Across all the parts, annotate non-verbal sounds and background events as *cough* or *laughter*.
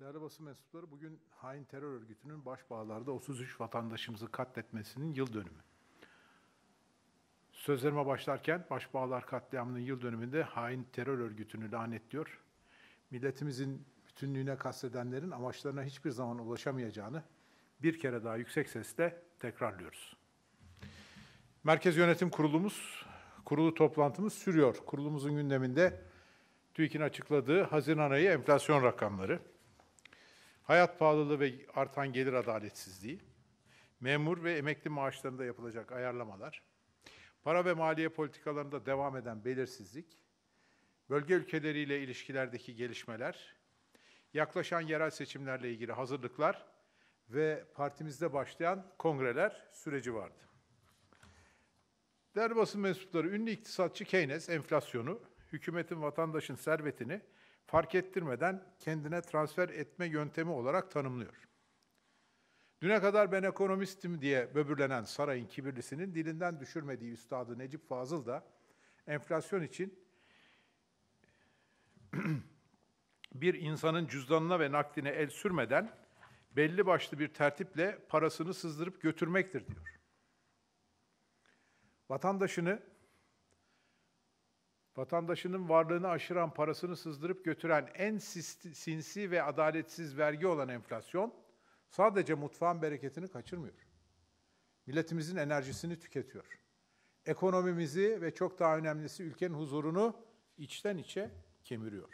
Değerli basın mensupları, bugün hain terör örgütünün başbağlarda 33 vatandaşımızı katletmesinin yıl dönümü. Sözlerime başlarken başbağlar katliamının yıl dönümünde hain terör örgütünü lanetliyor. Milletimizin bütünlüğüne kastedenlerin amaçlarına hiçbir zaman ulaşamayacağını bir kere daha yüksek sesle tekrarlıyoruz. Merkez Yönetim Kurulumuz, kurulu toplantımız sürüyor. Kurulumuzun gündeminde TÜİK'in açıkladığı Haziran ayı enflasyon rakamları, hayat pahalılığı ve artan gelir adaletsizliği, memur ve emekli maaşlarında yapılacak ayarlamalar, para ve maliye politikalarında devam eden belirsizlik, bölge ülkeleriyle ilişkilerdeki gelişmeler, yaklaşan yerel seçimlerle ilgili hazırlıklar ve partimizde başlayan kongreler süreci vardı. Değerli basın mensupları, ünlü iktisatçı Keynes enflasyonu, hükümetin vatandaşın servetini fark ettirmeden kendine transfer etme yöntemi olarak tanımlıyor. Düne kadar ben ekonomistim diye böbürlenen sarayın kibirlisinin dilinden düşürmediği üstadı Necip Fazıl da enflasyon için *clears throat* bir insanın cüzdanına ve nakdine el sürmeden belli başlı bir tertiple parasını sızdırıp götürmektir diyor. Vatandaşını vatandaşının varlığını aşıran parasını sızdırıp götüren en sinsi ve adaletsiz vergi olan enflasyon sadece mutfağın bereketini kaçırmıyor. Milletimizin enerjisini tüketiyor. Ekonomimizi ve çok daha önemlisi ülkenin huzurunu içten içe kemiriyor.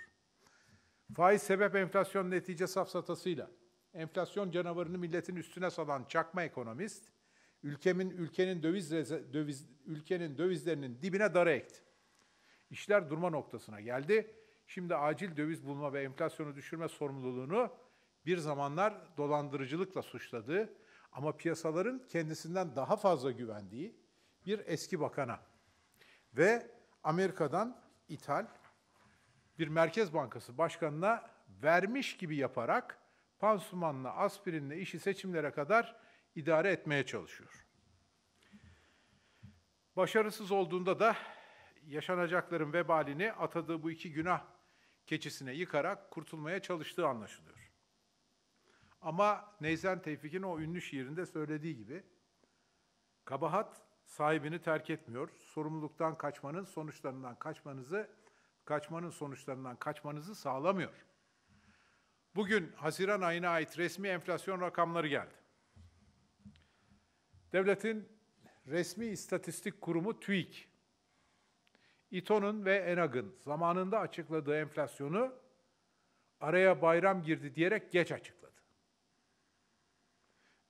Faiz sebep enflasyon netice safsatasıyla enflasyon canavarını milletin üstüne salan çakma ekonomist ülkemin ülkenin döviz, döviz ülkenin dövizlerinin dibine dara ekti. İşler durma noktasına geldi. Şimdi acil döviz bulma ve enflasyonu düşürme sorumluluğunu bir zamanlar dolandırıcılıkla suçladığı ama piyasaların kendisinden daha fazla güvendiği bir eski bakana ve Amerika'dan ithal bir merkez bankası başkanına vermiş gibi yaparak pansumanla, aspirinle işi seçimlere kadar idare etmeye çalışıyor. Başarısız olduğunda da yaşanacakların vebalini atadığı bu iki günah keçisine yıkarak kurtulmaya çalıştığı anlaşılıyor. Ama Neyzen Tevfik'in o ünlü şiirinde söylediği gibi, kabahat sahibini terk etmiyor, sorumluluktan kaçmanın sonuçlarından kaçmanızı, kaçmanın sonuçlarından kaçmanızı sağlamıyor. Bugün Haziran ayına ait resmi enflasyon rakamları geldi. Devletin resmi istatistik kurumu TÜİK İto'nun ve Enag'ın zamanında açıkladığı enflasyonu araya bayram girdi diyerek geç açıkladı.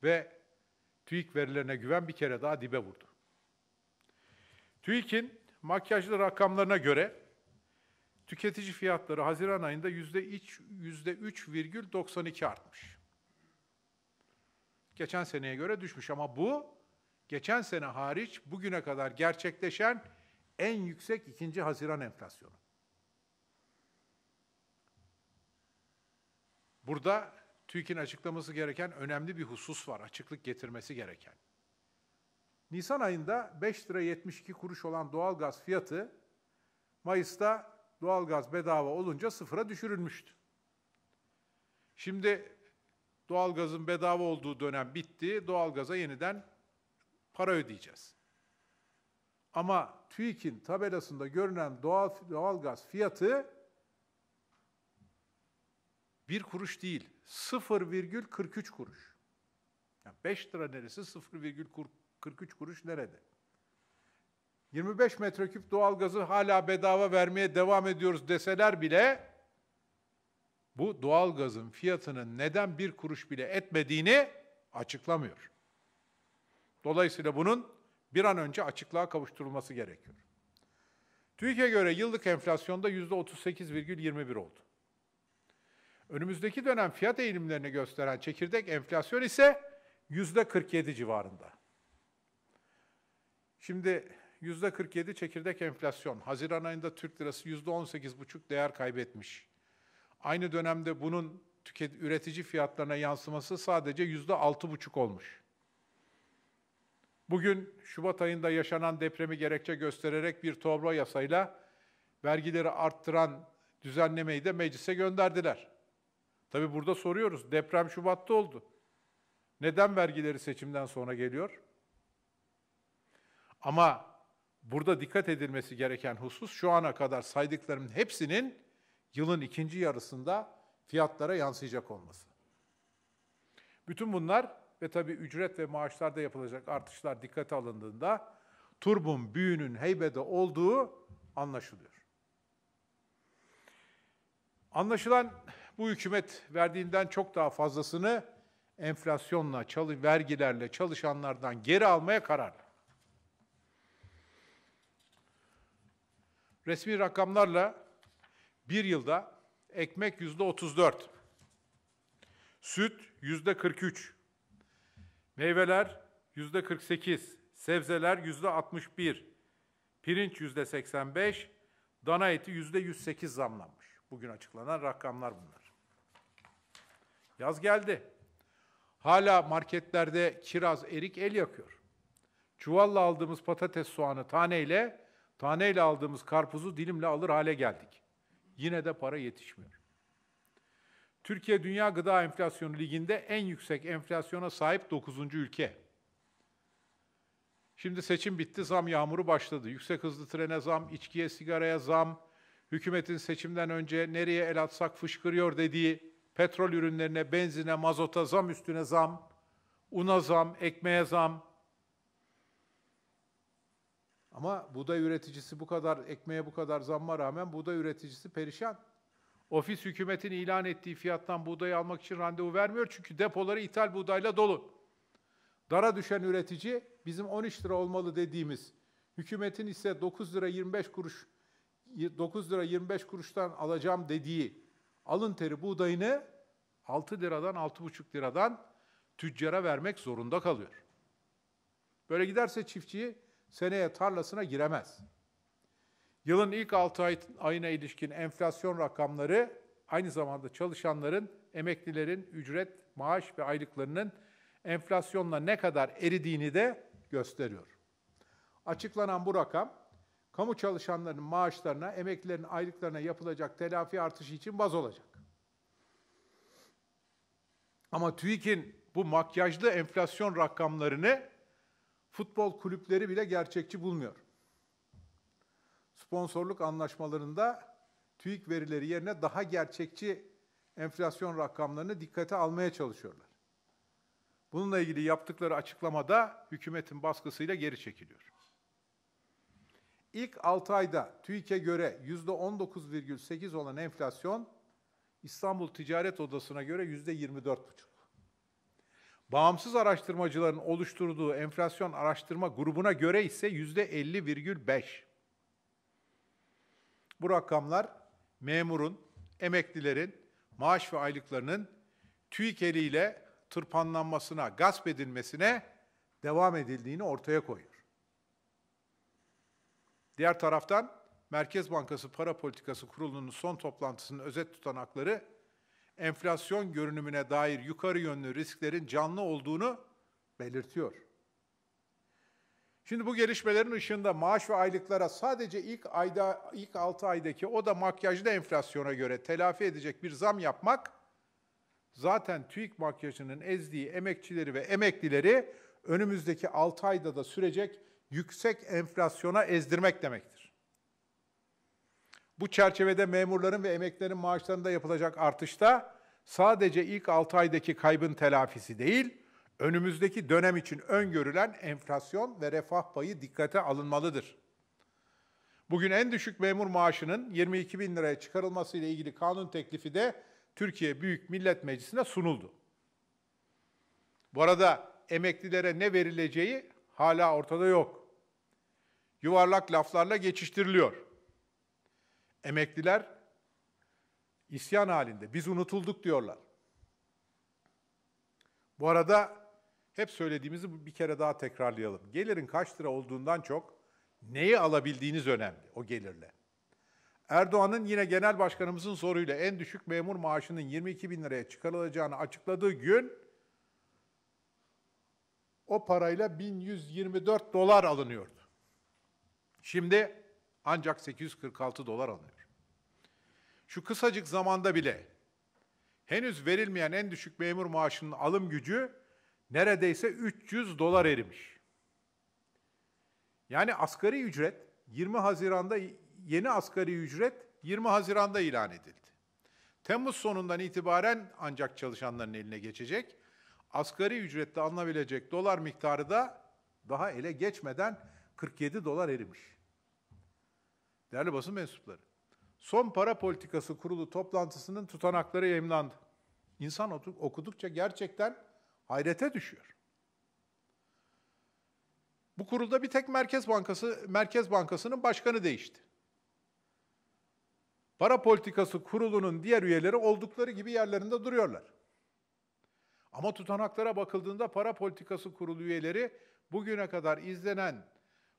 Ve TÜİK verilerine güven bir kere daha dibe vurdu. TÜİK'in makyajlı rakamlarına göre tüketici fiyatları Haziran ayında %3,92 artmış. Geçen seneye göre düşmüş ama bu geçen sene hariç bugüne kadar gerçekleşen en yüksek 2. Haziran enflasyonu. Burada TÜİK'in açıklaması gereken önemli bir husus var, açıklık getirmesi gereken. Nisan ayında 5 lira 72 kuruş olan doğalgaz fiyatı Mayıs'ta doğalgaz bedava olunca sıfıra düşürülmüştü. Şimdi doğalgazın bedava olduğu dönem bitti. Doğalgaza yeniden para ödeyeceğiz. Ama TÜİK'in tabelasında görünen doğal doğalgaz fiyatı bir kuruş değil, 0,43 kuruş. Yani 5 lira neresi, 0,43 kuruş nerede? 25 metreküp doğalgazı hala bedava vermeye devam ediyoruz deseler bile bu doğalgazın fiyatının neden bir kuruş bile etmediğini açıklamıyor. Dolayısıyla bunun bir an önce açıklığa kavuşturulması gerekiyor. TÜİK'e göre yıllık enflasyonda %38,21 oldu. Önümüzdeki dönem fiyat eğilimlerini gösteren çekirdek enflasyon ise %47 civarında. Şimdi %47 çekirdek enflasyon. Haziran ayında Türk lirası %18,5 değer kaybetmiş. Aynı dönemde bunun tüketici üretici fiyatlarına yansıması sadece %6,5 olmuş. Bugün Şubat ayında yaşanan depremi gerekçe göstererek bir tablo yasayla vergileri arttıran düzenlemeyi de meclise gönderdiler. Tabi burada soruyoruz, deprem Şubat'ta oldu. Neden vergileri seçimden sonra geliyor? Ama burada dikkat edilmesi gereken husus şu ana kadar saydıklarımın hepsinin yılın ikinci yarısında fiyatlara yansıyacak olması. Bütün bunlar ve tabii ücret ve maaşlarda yapılacak artışlar dikkate alındığında turbun büyünün heybede olduğu anlaşılıyor. Anlaşılan bu hükümet verdiğinden çok daha fazlasını enflasyonla, çalı, vergilerle çalışanlardan geri almaya karar. Resmi rakamlarla bir yılda ekmek yüzde 34, süt yüzde 43, Meyveler yüzde 48, sebzeler yüzde 61, pirinç yüzde 85, dana eti yüzde 108 zamlanmış. Bugün açıklanan rakamlar bunlar. Yaz geldi. Hala marketlerde kiraz, erik el yakıyor. Çuvalla aldığımız patates soğanı taneyle, taneyle aldığımız karpuzu dilimle alır hale geldik. Yine de para yetişmiyor. Türkiye Dünya Gıda Enflasyonu Ligi'nde en yüksek enflasyona sahip 9. ülke. Şimdi seçim bitti, zam yağmuru başladı. Yüksek hızlı trene zam, içkiye, sigaraya zam, hükümetin seçimden önce nereye el atsak fışkırıyor dediği petrol ürünlerine, benzine, mazota zam üstüne zam, una zam, ekmeğe zam. Ama buğday üreticisi bu kadar, ekmeğe bu kadar zamma rağmen buğday üreticisi perişan. Ofis hükümetin ilan ettiği fiyattan buğday almak için randevu vermiyor çünkü depoları ithal buğdayla dolu. Dara düşen üretici bizim 13 lira olmalı dediğimiz, hükümetin ise 9 lira 25 kuruş 9 lira 25 kuruştan alacağım dediği alın teri buğdayını 6 liradan 6,5 liradan tüccara vermek zorunda kalıyor. Böyle giderse çiftçi seneye tarlasına giremez. Yılın ilk 6 ay, ayına ilişkin enflasyon rakamları aynı zamanda çalışanların, emeklilerin ücret, maaş ve aylıklarının enflasyonla ne kadar eridiğini de gösteriyor. Açıklanan bu rakam, kamu çalışanlarının maaşlarına, emeklilerin aylıklarına yapılacak telafi artışı için baz olacak. Ama TÜİK'in bu makyajlı enflasyon rakamlarını futbol kulüpleri bile gerçekçi bulmuyor sponsorluk anlaşmalarında TÜİK verileri yerine daha gerçekçi enflasyon rakamlarını dikkate almaya çalışıyorlar. Bununla ilgili yaptıkları açıklamada hükümetin baskısıyla geri çekiliyor. İlk 6 ayda TÜİK'e göre %19,8 olan enflasyon İstanbul Ticaret Odası'na göre %24,5. Bağımsız araştırmacıların oluşturduğu enflasyon araştırma grubuna göre ise %50,5. Bu rakamlar memurun, emeklilerin maaş ve aylıklarının TÜİK eliyle tırpanlanmasına, gasp edilmesine devam edildiğini ortaya koyuyor. Diğer taraftan Merkez Bankası Para Politikası Kurulu'nun son toplantısının özet tutanakları enflasyon görünümüne dair yukarı yönlü risklerin canlı olduğunu belirtiyor. Şimdi bu gelişmelerin ışığında maaş ve aylıklara sadece ilk ayda ilk 6 aydaki o da makyajlı enflasyona göre telafi edecek bir zam yapmak zaten TÜİK makyajının ezdiği emekçileri ve emeklileri önümüzdeki 6 ayda da sürecek yüksek enflasyona ezdirmek demektir. Bu çerçevede memurların ve emeklerin maaşlarında yapılacak artışta sadece ilk 6 aydaki kaybın telafisi değil, önümüzdeki dönem için öngörülen enflasyon ve refah payı dikkate alınmalıdır. Bugün en düşük memur maaşının 22 bin liraya çıkarılması ile ilgili kanun teklifi de Türkiye Büyük Millet Meclisi'ne sunuldu. Bu arada emeklilere ne verileceği hala ortada yok. Yuvarlak laflarla geçiştiriliyor. Emekliler isyan halinde. Biz unutulduk diyorlar. Bu arada hep söylediğimizi bir kere daha tekrarlayalım. Gelirin kaç lira olduğundan çok neyi alabildiğiniz önemli o gelirle. Erdoğan'ın yine genel başkanımızın soruyla en düşük memur maaşının 22 bin liraya çıkarılacağını açıkladığı gün o parayla 1124 dolar alınıyordu. Şimdi ancak 846 dolar alınıyor. Şu kısacık zamanda bile henüz verilmeyen en düşük memur maaşının alım gücü neredeyse 300 dolar erimiş. Yani asgari ücret 20 Haziran'da yeni asgari ücret 20 Haziran'da ilan edildi. Temmuz sonundan itibaren ancak çalışanların eline geçecek. Asgari ücrette alınabilecek dolar miktarı da daha ele geçmeden 47 dolar erimiş. Değerli basın mensupları, son para politikası kurulu toplantısının tutanakları yayımlandı. İnsan okudukça gerçekten Hayrete düşüyor. Bu kurulda bir tek Merkez Bankası Merkez Bankası'nın başkanı değişti. Para politikası kurulunun diğer üyeleri oldukları gibi yerlerinde duruyorlar. Ama tutanaklara bakıldığında para politikası kurulu üyeleri bugüne kadar izlenen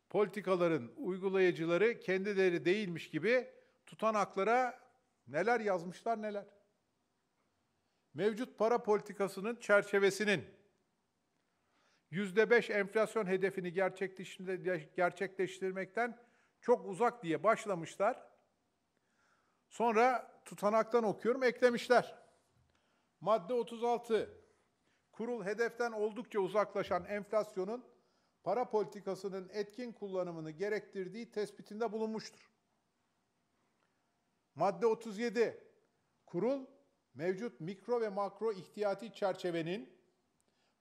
politikaların uygulayıcıları kendileri değilmiş gibi tutanaklara neler yazmışlar neler mevcut para politikasının çerçevesinin %5 enflasyon hedefini gerçekleştirmekten çok uzak diye başlamışlar. Sonra tutanaktan okuyorum, eklemişler. Madde 36, kurul hedeften oldukça uzaklaşan enflasyonun para politikasının etkin kullanımını gerektirdiği tespitinde bulunmuştur. Madde 37, kurul mevcut mikro ve makro ihtiyati çerçevenin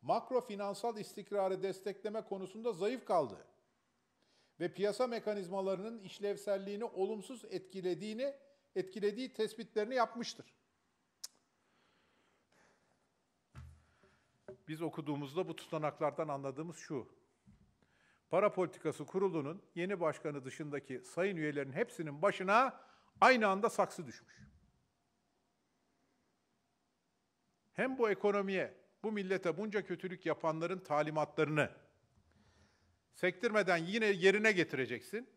makro finansal istikrarı destekleme konusunda zayıf kaldı ve piyasa mekanizmalarının işlevselliğini olumsuz etkilediğini etkilediği tespitlerini yapmıştır. Biz okuduğumuzda bu tutanaklardan anladığımız şu. Para Politikası Kurulu'nun yeni başkanı dışındaki sayın üyelerin hepsinin başına aynı anda saksı düşmüş. hem bu ekonomiye, bu millete bunca kötülük yapanların talimatlarını sektirmeden yine yerine getireceksin.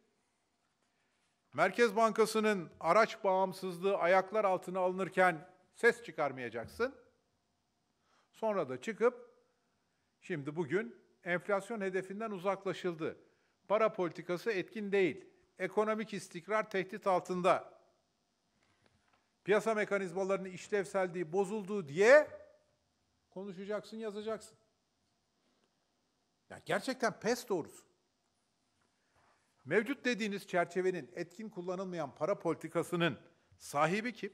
Merkez Bankası'nın araç bağımsızlığı ayaklar altına alınırken ses çıkarmayacaksın. Sonra da çıkıp şimdi bugün enflasyon hedefinden uzaklaşıldı. Para politikası etkin değil. Ekonomik istikrar tehdit altında piyasa mekanizmalarının işlevselliği bozulduğu diye konuşacaksın, yazacaksın. Yani gerçekten pes doğrusu. Mevcut dediğiniz çerçevenin etkin kullanılmayan para politikasının sahibi kim?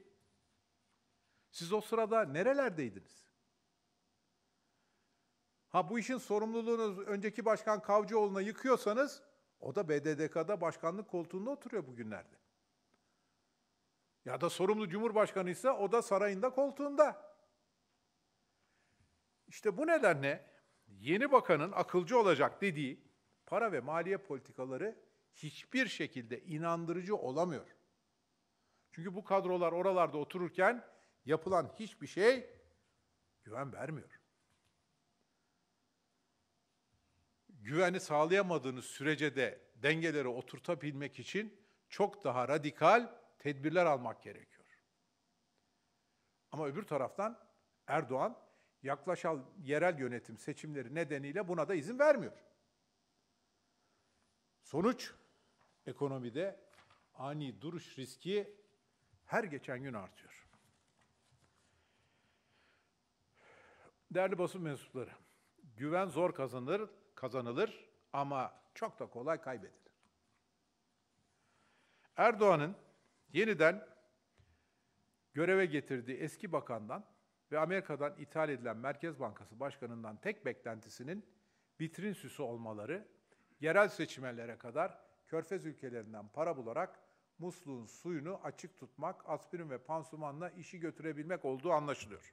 Siz o sırada nerelerdeydiniz? Ha bu işin sorumluluğunu önceki başkan Kavcıoğlu'na yıkıyorsanız o da BDDK'da başkanlık koltuğunda oturuyor bugünlerde. Ya da sorumlu cumhurbaşkanı ise o da sarayında koltuğunda. İşte bu nedenle yeni bakanın akılcı olacak dediği para ve maliye politikaları hiçbir şekilde inandırıcı olamıyor. Çünkü bu kadrolar oralarda otururken yapılan hiçbir şey güven vermiyor. Güveni sağlayamadığınız sürece de dengeleri oturtabilmek için çok daha radikal tedbirler almak gerekiyor. Ama öbür taraftan Erdoğan yaklaşan yerel yönetim seçimleri nedeniyle buna da izin vermiyor. Sonuç ekonomide ani duruş riski her geçen gün artıyor. Değerli basın mensupları, güven zor kazanılır, kazanılır ama çok da kolay kaybedilir. Erdoğan'ın Yeniden göreve getirdiği eski bakandan ve Amerika'dan ithal edilen Merkez Bankası Başkanı'ndan tek beklentisinin vitrin süsü olmaları, yerel seçimlere kadar körfez ülkelerinden para bularak musluğun suyunu açık tutmak, aspirin ve pansumanla işi götürebilmek olduğu anlaşılıyor.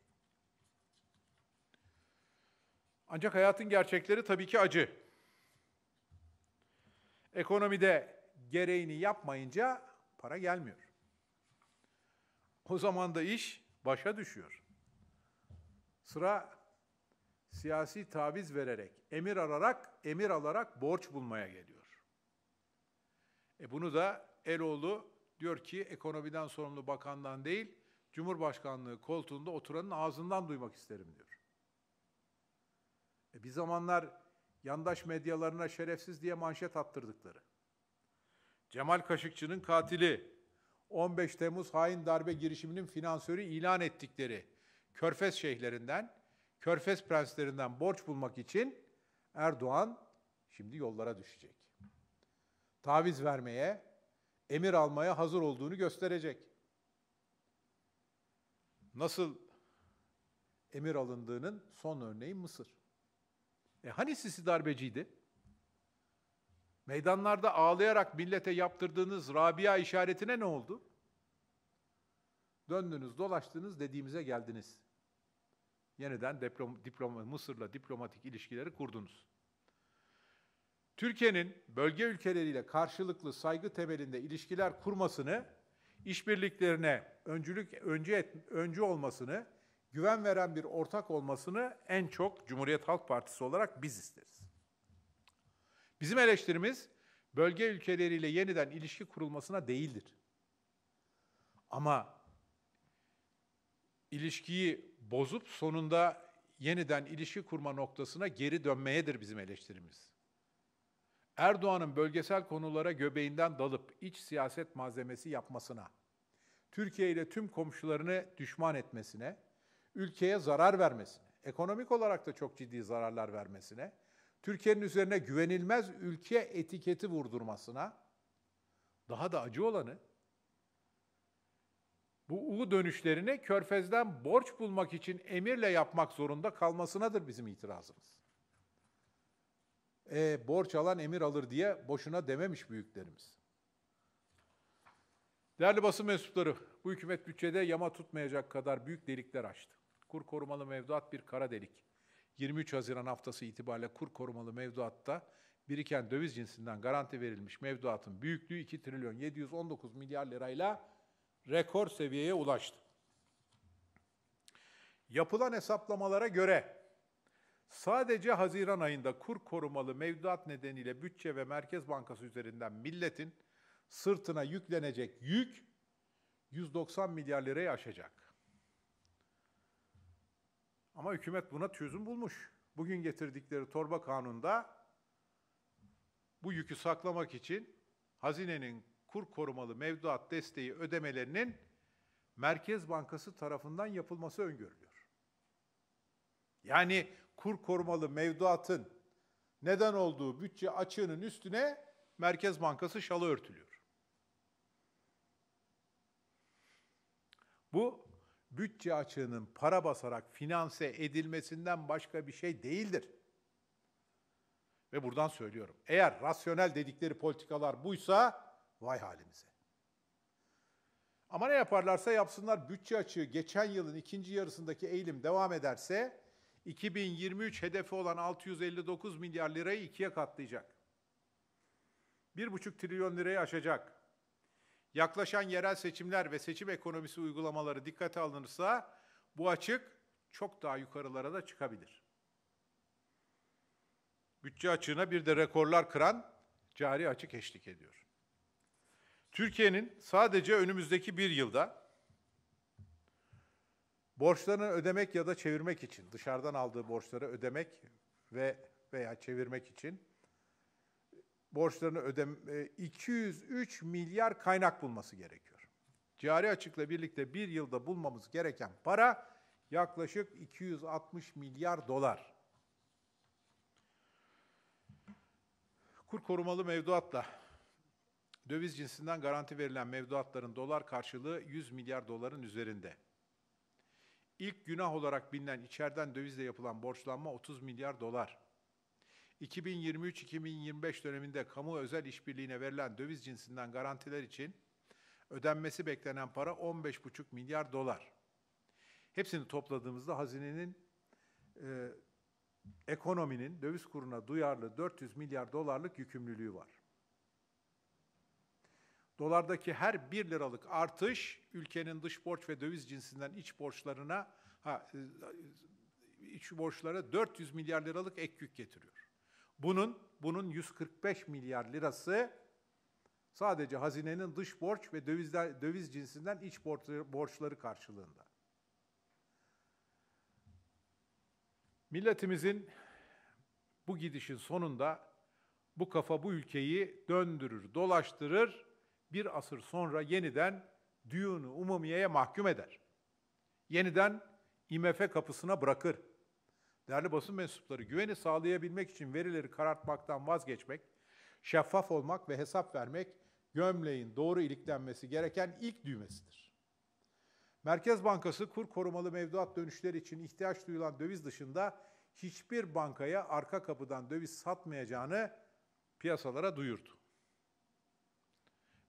Ancak hayatın gerçekleri tabii ki acı. Ekonomide gereğini yapmayınca Para gelmiyor. O zaman da iş başa düşüyor. Sıra siyasi taviz vererek, emir ararak, emir alarak borç bulmaya geliyor. E bunu da Eloğlu diyor ki ekonomiden sorumlu bakandan değil, Cumhurbaşkanlığı koltuğunda oturanın ağzından duymak isterim diyor. E bir zamanlar yandaş medyalarına şerefsiz diye manşet attırdıkları. Cemal Kaşıkçı'nın katili, 15 Temmuz hain darbe girişiminin finansörü ilan ettikleri Körfez şeyhlerinden, Körfez prenslerinden borç bulmak için Erdoğan şimdi yollara düşecek. Taviz vermeye, emir almaya hazır olduğunu gösterecek. Nasıl emir alındığının son örneği Mısır. E hani Sisi darbeciydi? Meydanlarda ağlayarak millete yaptırdığınız Rabia işaretine ne oldu? Döndünüz, dolaştınız, dediğimize geldiniz. Yeniden diploma, diploma, Mısır'la diplomatik ilişkileri kurdunuz. Türkiye'nin bölge ülkeleriyle karşılıklı saygı temelinde ilişkiler kurmasını, işbirliklerine öncülük öncü et, öncü olmasını, güven veren bir ortak olmasını en çok Cumhuriyet Halk Partisi olarak biz isteriz. Bizim eleştirimiz bölge ülkeleriyle yeniden ilişki kurulmasına değildir. Ama ilişkiyi bozup sonunda yeniden ilişki kurma noktasına geri dönmeyedir bizim eleştirimiz. Erdoğan'ın bölgesel konulara göbeğinden dalıp iç siyaset malzemesi yapmasına, Türkiye ile tüm komşularını düşman etmesine, ülkeye zarar vermesine, ekonomik olarak da çok ciddi zararlar vermesine, Türkiye'nin üzerine güvenilmez ülke etiketi vurdurmasına daha da acı olanı bu U dönüşlerini Körfez'den borç bulmak için emirle yapmak zorunda kalmasınadır bizim itirazımız. E, borç alan emir alır diye boşuna dememiş büyüklerimiz. Değerli basın mensupları, bu hükümet bütçede yama tutmayacak kadar büyük delikler açtı. Kur korumalı mevduat bir kara delik. 23 Haziran haftası itibariyle kur korumalı mevduatta biriken döviz cinsinden garanti verilmiş mevduatın büyüklüğü 2 trilyon 719 milyar lirayla rekor seviyeye ulaştı. Yapılan hesaplamalara göre sadece Haziran ayında kur korumalı mevduat nedeniyle bütçe ve Merkez Bankası üzerinden milletin sırtına yüklenecek yük 190 milyar lirayı aşacak. Ama hükümet buna çözüm bulmuş. Bugün getirdikleri torba kanunda bu yükü saklamak için hazinenin kur korumalı mevduat desteği ödemelerinin Merkez Bankası tarafından yapılması öngörülüyor. Yani kur korumalı mevduatın neden olduğu bütçe açığının üstüne Merkez Bankası şalı örtülüyor. Bu bütçe açığının para basarak finanse edilmesinden başka bir şey değildir. Ve buradan söylüyorum. Eğer rasyonel dedikleri politikalar buysa vay halimize. Ama ne yaparlarsa yapsınlar bütçe açığı geçen yılın ikinci yarısındaki eğilim devam ederse 2023 hedefi olan 659 milyar lirayı ikiye katlayacak. 1,5 trilyon lirayı aşacak yaklaşan yerel seçimler ve seçim ekonomisi uygulamaları dikkate alınırsa bu açık çok daha yukarılara da çıkabilir. Bütçe açığına bir de rekorlar kıran cari açık eşlik ediyor. Türkiye'nin sadece önümüzdeki bir yılda borçlarını ödemek ya da çevirmek için, dışarıdan aldığı borçları ödemek ve veya çevirmek için borçlarını ödem 203 e, milyar kaynak bulması gerekiyor. Cari açıkla birlikte bir yılda bulmamız gereken para yaklaşık 260 milyar dolar. Kur korumalı mevduatla döviz cinsinden garanti verilen mevduatların dolar karşılığı 100 milyar doların üzerinde. İlk günah olarak bilinen içeriden dövizle yapılan borçlanma 30 milyar dolar. 2023-2025 döneminde kamu özel işbirliğine verilen döviz cinsinden garantiler için ödenmesi beklenen para 15,5 milyar dolar. Hepsini topladığımızda hazinenin e, ekonominin döviz kuruna duyarlı 400 milyar dolarlık yükümlülüğü var. Dolardaki her 1 liralık artış ülkenin dış borç ve döviz cinsinden iç borçlarına ha, e, iç borçlara 400 milyar liralık ek yük getiriyor. Bunun bunun 145 milyar lirası sadece hazinenin dış borç ve dövizler, döviz cinsinden iç borçları, borçları karşılığında. Milletimizin bu gidişin sonunda bu kafa bu ülkeyi döndürür, dolaştırır, bir asır sonra yeniden düğünü umumiyeye mahkum eder. Yeniden IMF kapısına bırakır. Değerli basın mensupları güveni sağlayabilmek için verileri karartmaktan vazgeçmek, şeffaf olmak ve hesap vermek gömleğin doğru iliklenmesi gereken ilk düğmesidir. Merkez Bankası kur korumalı mevduat dönüşleri için ihtiyaç duyulan döviz dışında hiçbir bankaya arka kapıdan döviz satmayacağını piyasalara duyurdu.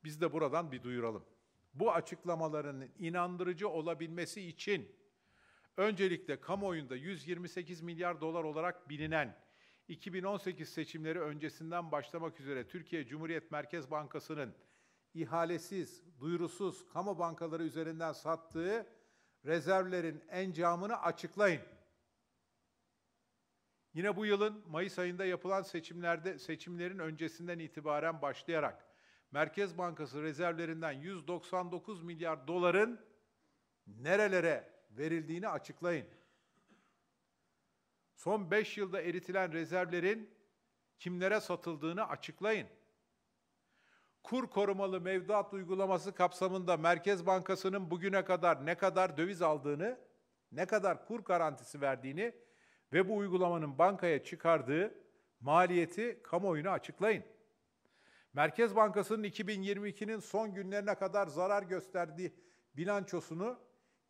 Biz de buradan bir duyuralım. Bu açıklamaların inandırıcı olabilmesi için Öncelikle kamuoyunda 128 milyar dolar olarak bilinen 2018 seçimleri öncesinden başlamak üzere Türkiye Cumhuriyet Merkez Bankası'nın ihalesiz, duyurusuz kamu bankaları üzerinden sattığı rezervlerin encamını açıklayın. Yine bu yılın Mayıs ayında yapılan seçimlerde seçimlerin öncesinden itibaren başlayarak Merkez Bankası rezervlerinden 199 milyar doların nerelere verildiğini açıklayın. Son 5 yılda eritilen rezervlerin kimlere satıldığını açıklayın. Kur korumalı mevduat uygulaması kapsamında Merkez Bankası'nın bugüne kadar ne kadar döviz aldığını, ne kadar kur garantisi verdiğini ve bu uygulamanın bankaya çıkardığı maliyeti kamuoyuna açıklayın. Merkez Bankası'nın 2022'nin son günlerine kadar zarar gösterdiği bilançosunu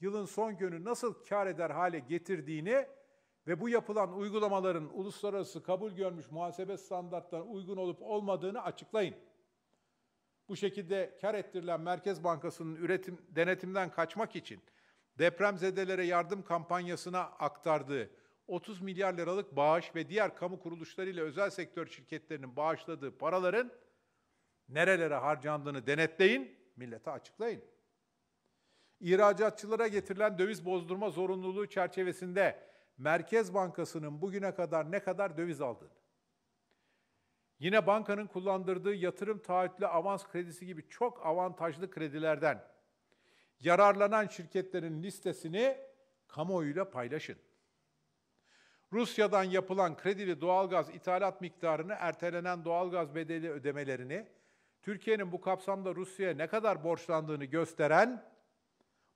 yılın son günü nasıl kar eder hale getirdiğini ve bu yapılan uygulamaların uluslararası kabul görmüş muhasebe standartlarına uygun olup olmadığını açıklayın. Bu şekilde kar ettirilen Merkez Bankası'nın üretim denetimden kaçmak için depremzedelere yardım kampanyasına aktardığı 30 milyar liralık bağış ve diğer kamu kuruluşları ile özel sektör şirketlerinin bağışladığı paraların nerelere harcandığını denetleyin, millete açıklayın ihracatçılara getirilen döviz bozdurma zorunluluğu çerçevesinde Merkez Bankası'nın bugüne kadar ne kadar döviz aldığını, yine bankanın kullandırdığı yatırım taahhütlü avans kredisi gibi çok avantajlı kredilerden yararlanan şirketlerin listesini kamuoyuyla paylaşın. Rusya'dan yapılan kredili doğalgaz ithalat miktarını, ertelenen doğalgaz bedeli ödemelerini, Türkiye'nin bu kapsamda Rusya'ya ne kadar borçlandığını gösteren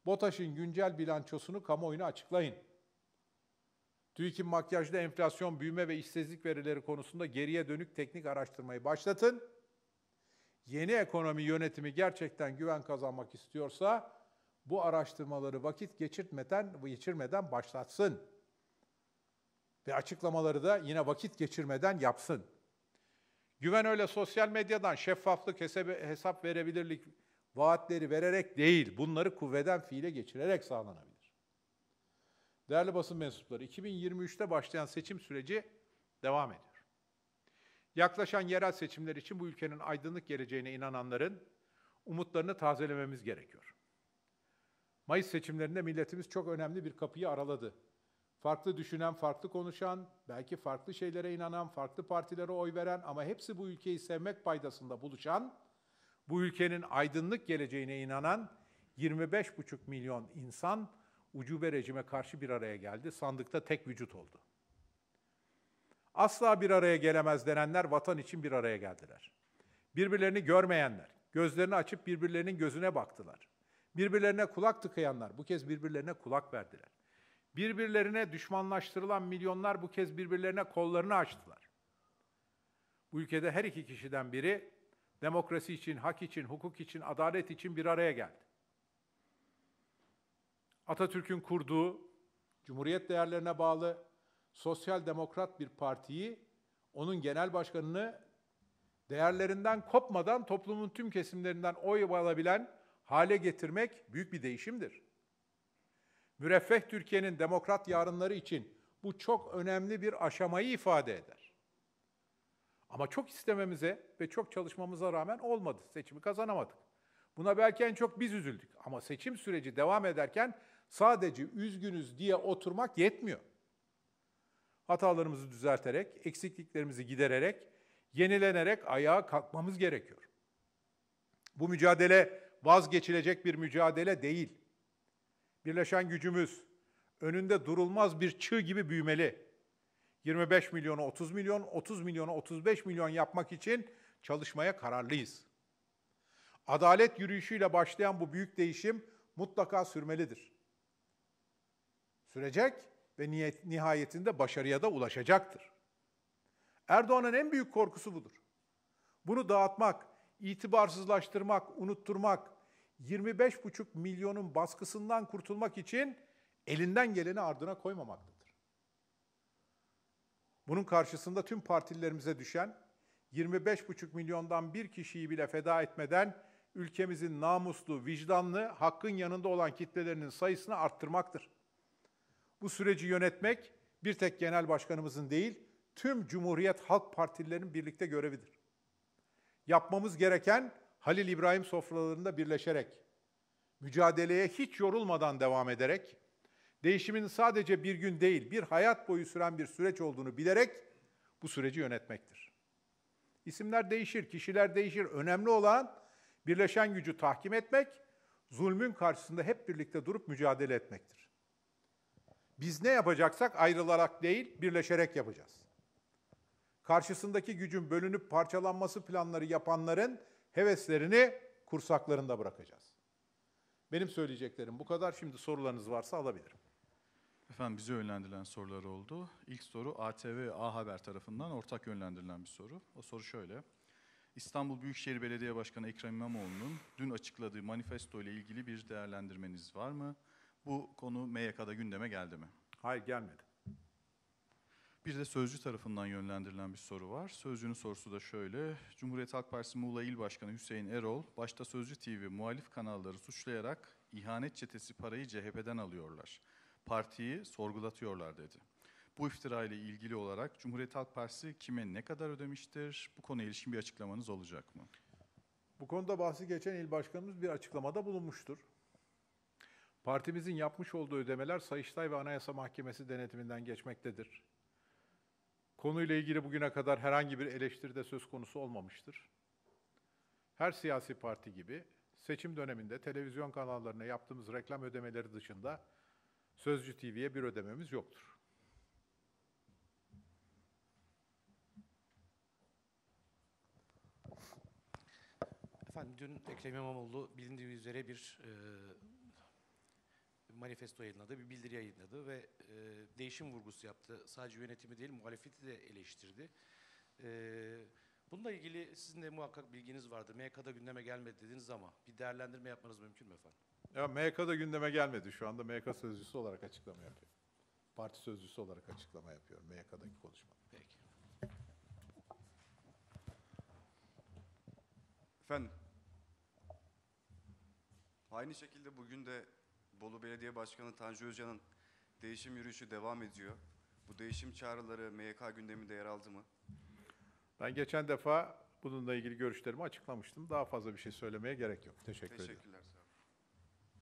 BOTAŞ'ın güncel bilançosunu kamuoyuna açıklayın. TÜİK'in makyajda enflasyon, büyüme ve işsizlik verileri konusunda geriye dönük teknik araştırmayı başlatın. Yeni ekonomi yönetimi gerçekten güven kazanmak istiyorsa bu araştırmaları vakit geçirtmeden, geçirmeden başlatsın. Ve açıklamaları da yine vakit geçirmeden yapsın. Güven öyle sosyal medyadan şeffaflık, hesap verebilirlik vaatleri vererek değil, bunları kuvveden fiile geçirerek sağlanabilir. Değerli basın mensupları, 2023'te başlayan seçim süreci devam ediyor. Yaklaşan yerel seçimler için bu ülkenin aydınlık geleceğine inananların umutlarını tazelememiz gerekiyor. Mayıs seçimlerinde milletimiz çok önemli bir kapıyı araladı. Farklı düşünen, farklı konuşan, belki farklı şeylere inanan, farklı partilere oy veren ama hepsi bu ülkeyi sevmek paydasında buluşan bu ülkenin aydınlık geleceğine inanan 25,5 milyon insan ucube rejime karşı bir araya geldi. Sandıkta tek vücut oldu. Asla bir araya gelemez denenler vatan için bir araya geldiler. Birbirlerini görmeyenler, gözlerini açıp birbirlerinin gözüne baktılar. Birbirlerine kulak tıkayanlar bu kez birbirlerine kulak verdiler. Birbirlerine düşmanlaştırılan milyonlar bu kez birbirlerine kollarını açtılar. Bu ülkede her iki kişiden biri Demokrasi için, hak için, hukuk için, adalet için bir araya geldi. Atatürk'ün kurduğu Cumhuriyet değerlerine bağlı sosyal demokrat bir partiyi, onun genel başkanını değerlerinden kopmadan toplumun tüm kesimlerinden oy alabilen hale getirmek büyük bir değişimdir. Müreffeh Türkiye'nin demokrat yarınları için bu çok önemli bir aşamayı ifade eder. Ama çok istememize ve çok çalışmamıza rağmen olmadı. Seçimi kazanamadık. Buna belki en çok biz üzüldük. Ama seçim süreci devam ederken sadece üzgünüz diye oturmak yetmiyor. Hatalarımızı düzelterek, eksikliklerimizi gidererek, yenilenerek ayağa kalkmamız gerekiyor. Bu mücadele vazgeçilecek bir mücadele değil. Birleşen gücümüz önünde durulmaz bir çığ gibi büyümeli. 25 milyonu 30 milyon, 30 milyonu 35 milyon yapmak için çalışmaya kararlıyız. Adalet yürüyüşüyle başlayan bu büyük değişim mutlaka sürmelidir. Sürecek ve niyet, nihayetinde başarıya da ulaşacaktır. Erdoğan'ın en büyük korkusu budur. Bunu dağıtmak, itibarsızlaştırmak, unutturmak, 25,5 milyonun baskısından kurtulmak için elinden geleni ardına koymamaktır. Bunun karşısında tüm partilerimize düşen 25,5 milyondan bir kişiyi bile feda etmeden ülkemizin namuslu, vicdanlı, hakkın yanında olan kitlelerinin sayısını arttırmaktır. Bu süreci yönetmek bir tek genel başkanımızın değil, tüm Cumhuriyet Halk Partililerinin birlikte görevidir. Yapmamız gereken Halil İbrahim sofralarında birleşerek, mücadeleye hiç yorulmadan devam ederek değişimin sadece bir gün değil, bir hayat boyu süren bir süreç olduğunu bilerek bu süreci yönetmektir. İsimler değişir, kişiler değişir. Önemli olan birleşen gücü tahkim etmek, zulmün karşısında hep birlikte durup mücadele etmektir. Biz ne yapacaksak ayrılarak değil, birleşerek yapacağız. Karşısındaki gücün bölünüp parçalanması planları yapanların heveslerini kursaklarında bırakacağız. Benim söyleyeceklerim bu kadar. Şimdi sorularınız varsa alabilirim. Efendim bize yönlendirilen sorular oldu. İlk soru ATV A Haber tarafından ortak yönlendirilen bir soru. O soru şöyle. İstanbul Büyükşehir Belediye Başkanı Ekrem İmamoğlu'nun dün açıkladığı manifesto ile ilgili bir değerlendirmeniz var mı? Bu konu MYK'da gündeme geldi mi? Hayır gelmedi. Bir de Sözcü tarafından yönlendirilen bir soru var. Sözcü'nün sorusu da şöyle. Cumhuriyet Halk Partisi Muğla İl Başkanı Hüseyin Erol, başta Sözcü TV muhalif kanalları suçlayarak ihanet çetesi parayı CHP'den alıyorlar.'' partiyi sorgulatıyorlar dedi. Bu iftira ile ilgili olarak Cumhuriyet Halk Partisi kime ne kadar ödemiştir? Bu konuya ilişkin bir açıklamanız olacak mı? Bu konuda bahsi geçen il başkanımız bir açıklamada bulunmuştur. Partimizin yapmış olduğu ödemeler Sayıştay ve Anayasa Mahkemesi denetiminden geçmektedir. Konuyla ilgili bugüne kadar herhangi bir eleştiride söz konusu olmamıştır. Her siyasi parti gibi seçim döneminde televizyon kanallarına yaptığımız reklam ödemeleri dışında Sözcü TV'ye bir ödememiz yoktur. Efendim dün Ekrem İmamoğlu bilindiği üzere bir e, manifesto yayınladı, bir bildiri yayınladı ve e, değişim vurgusu yaptı. Sadece yönetimi değil muhalefeti de eleştirdi. E, bununla ilgili sizin de muhakkak bilginiz vardır. MK'da gündeme gelmedi dediniz ama bir değerlendirme yapmanız mümkün mü efendim? Ya MK da gündeme gelmedi. Şu anda MK sözcüsü olarak açıklama yapıyor. Parti sözcüsü olarak açıklama yapıyorum MK'daki konuşma. Peki. Efendim. Aynı şekilde bugün de Bolu Belediye Başkanı Tanju Özcan'ın değişim yürüyüşü devam ediyor. Bu değişim çağrıları MYK gündeminde yer aldı mı? Ben geçen defa bununla ilgili görüşlerimi açıklamıştım. Daha fazla bir şey söylemeye gerek yok. Teşekkür Teşekkürler. ederim.